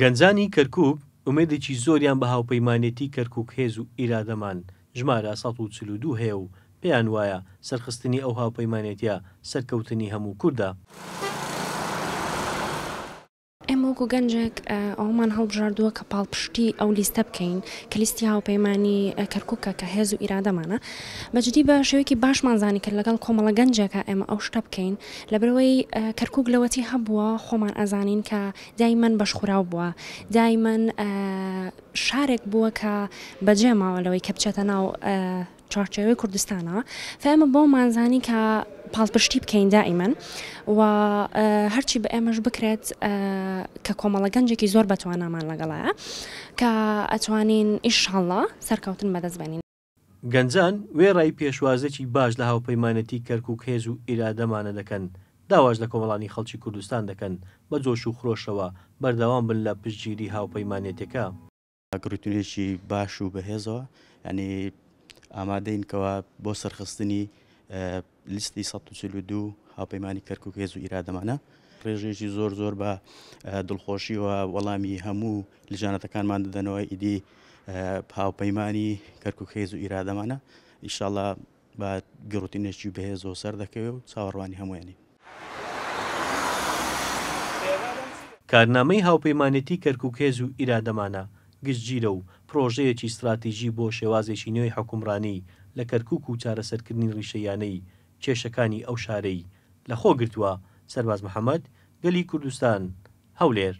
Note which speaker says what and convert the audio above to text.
Speaker 1: گەنجانی کەرکک ئومێدێکی زۆریان بە هاوپەیمانێتی کەرکک هێز و ئیرادەمان ژمارە 1942 هەیە و پێیان وایە سەرخستنی ئەو هاوپەیمانێتە سەرکەوتنی هەموو کووردا.
Speaker 2: وەکو گەنجێک ئەومان هەڵبژاردووە کە پاڵپشتی ئەو لیستە بکەین کە لیستی هاوپەیمانانی کەرککە کە هێز و ئیرادەمانە بەجددی بە شێوەیەکی باشمانزانانی کرد لەگەڵ کۆمەڵە گەنجێکە ئێمە ئەو شتە بکەین لەبەرەوەی کەرکک لەوەتی هەبووە خۆمان ئازانین کە دایمەن بەشخوراو بووە دایمەن شارێک بووە کە بەجێماوە لەوەی کە بچێتە ناو چارچێوەی کوردستانە فێمە بۆ مانزانی کە پاڵپشتی بکەین دائیمەن و هەرچی بە ئێمەش بکرێت کە کۆمەڵە گەنجێکی زۆر بەتوانامان لەگەڵایە کە ئەتوانین ئیشهڵە سەرکەوتن بەدەستبێنین
Speaker 1: گەنجان وێڕای پێشوازێکی باش لە هاوپەیمانەتی کەرک و کێز و ئیرادەمانە دەکەن داواش لە کۆمەڵانی خەڵکی کوردستان دەکەن بە جۆش و خرۆشەوە بەردەوام بن لە پشتگیری هاوپەیمانێتەکە
Speaker 3: گرتونێکی باش و بەهێزەوە ینی ئامادەین کەەوە بۆ سەرخستنی لیستی 1942 هاپەیمانی کەرک و هێز و ئیرادەمانە ڕێژێکی زۆر زۆر بە دڵخۆشیەوە وەڵامی هەموو لژانەتەکانمان دەدەنەوە ئیدی هاوپەیمانی کەرک و خێز و ئیرادەمانە ئیشاڵە بە گڕوتینێکی بەهێز زۆ سەر دەکەوێت و چاوەڕوانی هەمویانی.
Speaker 1: کارنامەی هاوپەیمانێتی کەرکوکێز و ئیرادەمانە گشتگیرە و پرۆژەیەکی استراتیژی بۆ شێوازێکی نوێی حکومڕانی لە کەرکک و چارەسەرکردنی ڕیشەیانەی کێشەکانی ئەو شارەی لەخۆ گرتووە سەرباز محەممەد گەلی کوردستان هەولێر